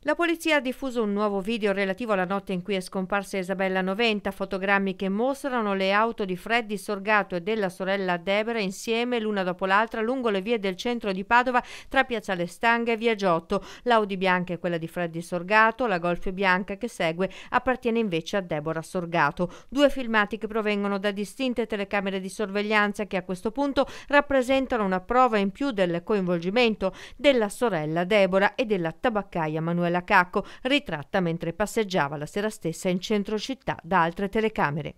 La polizia ha diffuso un nuovo video relativo alla notte in cui è scomparsa Isabella Noventa, fotogrammi che mostrano le auto di Freddy Sorgato e della sorella Deborah insieme l'una dopo l'altra lungo le vie del centro di Padova tra Piazzale Stanga e Via Giotto. L'Audi bianca è quella di Freddy Sorgato, la Golf bianca che segue appartiene invece a Deborah Sorgato. Due filmati che provengono da distinte telecamere di sorveglianza che a questo punto rappresentano una prova in più del coinvolgimento della sorella Deborah e della tabaccaia Manuela Manuela Cacco, ritratta mentre passeggiava la sera stessa in centro città da altre telecamere.